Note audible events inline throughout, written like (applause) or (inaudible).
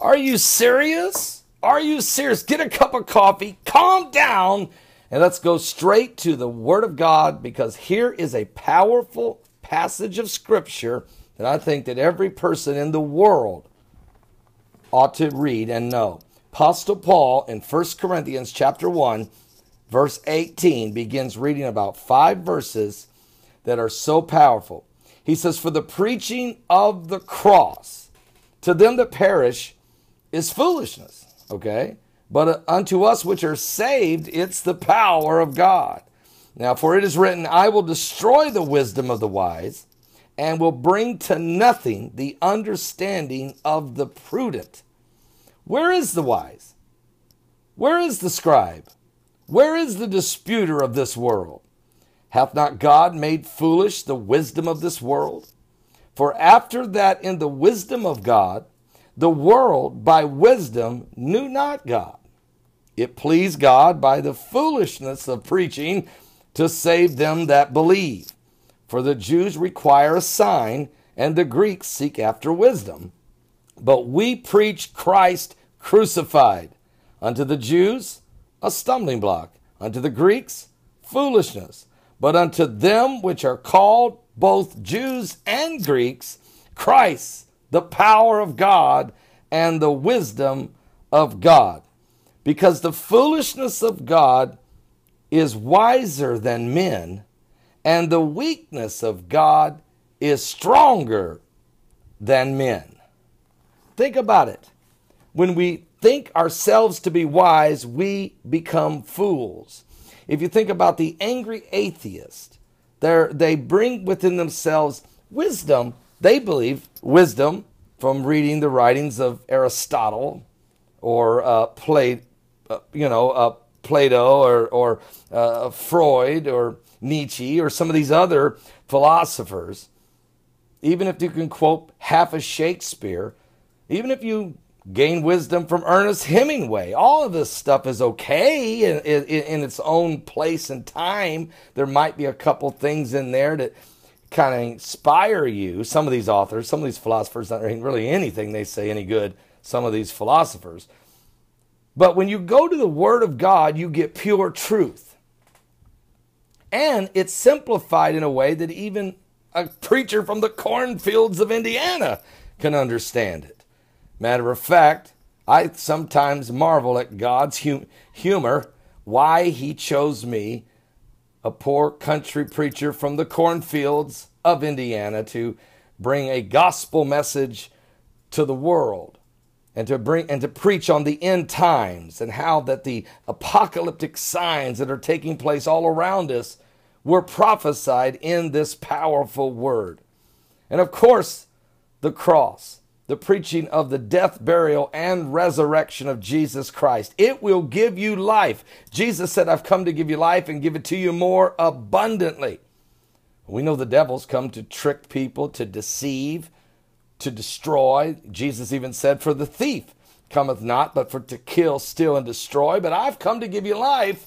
Are you serious? Are you serious? Get a cup of coffee, calm down, and let's go straight to the Word of God because here is a powerful passage of Scripture that I think that every person in the world ought to read and know. Apostle Paul in 1 Corinthians chapter 1 verse 18 begins reading about five verses that are so powerful. He says, For the preaching of the cross to them that perish is foolishness, okay? But uh, unto us which are saved, it's the power of God. Now, for it is written, I will destroy the wisdom of the wise and will bring to nothing the understanding of the prudent. Where is the wise? Where is the scribe? Where is the disputer of this world? Hath not God made foolish the wisdom of this world? For after that, in the wisdom of God, the world by wisdom knew not God. It pleased God by the foolishness of preaching to save them that believe. For the Jews require a sign, and the Greeks seek after wisdom. But we preach Christ crucified. Unto the Jews, a stumbling block. Unto the Greeks, foolishness. But unto them which are called, both Jews and Greeks, Christ the power of God and the wisdom of God. Because the foolishness of God is wiser than men, and the weakness of God is stronger than men. Think about it. When we think ourselves to be wise, we become fools. If you think about the angry atheist, they bring within themselves wisdom they believe wisdom from reading the writings of Aristotle or uh, Plato, uh, you know, uh, Plato or, or uh, Freud or Nietzsche or some of these other philosophers. Even if you can quote half of Shakespeare, even if you gain wisdom from Ernest Hemingway. All of this stuff is okay in, in, in, its own place and time. There might be a couple things in there that kind of inspire you. Some of these authors, some of these philosophers, not really anything they say any good, some of these philosophers. But when you go to the Word of God, you get pure truth. And it's simplified in a way that even a preacher from the cornfields of Indiana can understand it. Matter of fact, I sometimes marvel at God's hum- humor, why He chose me a poor country preacher from the cornfields of Indiana to bring a gospel message to the world and to bring and to preach on the end times and how that the apocalyptic signs that are taking place all around us were prophesied in this powerful word. And of course, the cross the preaching of the death, burial, and resurrection of Jesus Christ. It will give you life. Jesus said, I've come to give you life and give it to you more abundantly. We know the devil's come to trick people, to deceive, to destroy. Jesus even said, For the thief cometh not, but for to kill, steal, and destroy. But I've come to give you life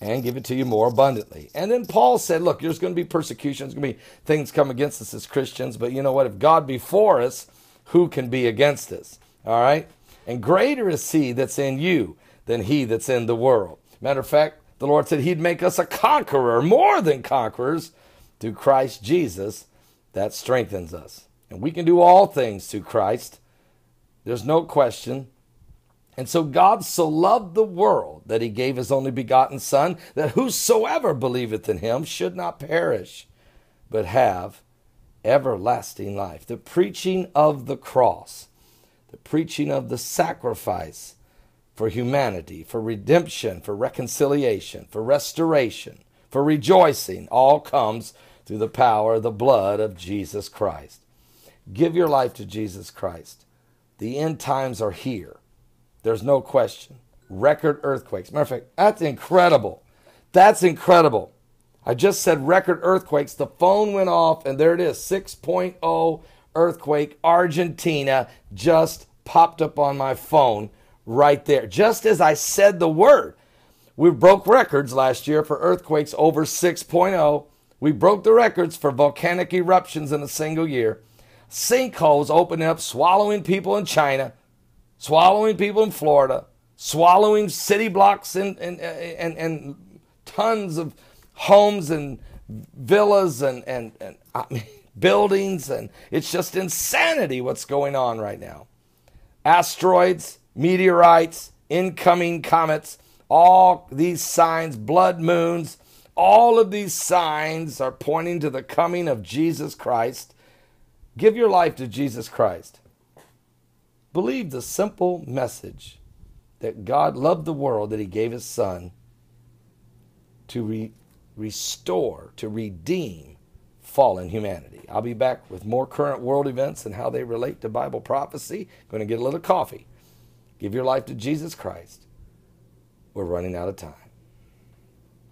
and give it to you more abundantly. And then Paul said, Look, there's going to be persecution, there's going to be things come against us as Christians, but you know what? If God be for us, who can be against us? All right? And greater is he that's in you than he that's in the world. Matter of fact, the Lord said he'd make us a conqueror, more than conquerors, through Christ Jesus that strengthens us. And we can do all things through Christ. There's no question. And so God so loved the world that he gave his only begotten Son, that whosoever believeth in him should not perish, but have everlasting life. The preaching of the cross, the preaching of the sacrifice for humanity, for redemption, for reconciliation, for restoration, for rejoicing, all comes through the power of the blood of Jesus Christ. Give your life to Jesus Christ. The end times are here. There's no question. Record earthquakes. Matter of fact, that's incredible. That's incredible. I just said record earthquakes. The phone went off, and there it is 6.0 earthquake. Argentina just popped up on my phone right there. Just as I said the word, we broke records last year for earthquakes over 6.0. We broke the records for volcanic eruptions in a single year. Sinkholes opening up, swallowing people in China, swallowing people in Florida, swallowing city blocks and, and, and, and tons of homes and villas and, and, and I mean, (laughs) buildings. And it's just insanity what's going on right now. Asteroids, meteorites, incoming comets, all these signs, blood moons, all of these signs are pointing to the coming of Jesus Christ. Give your life to Jesus Christ. Believe the simple message that God loved the world, that He gave His Son to, re- restore, to redeem fallen humanity. I'll be back with more current world events and how they relate to Bible prophecy. Going to get a little coffee. Give your life to Jesus Christ. We're running out of time.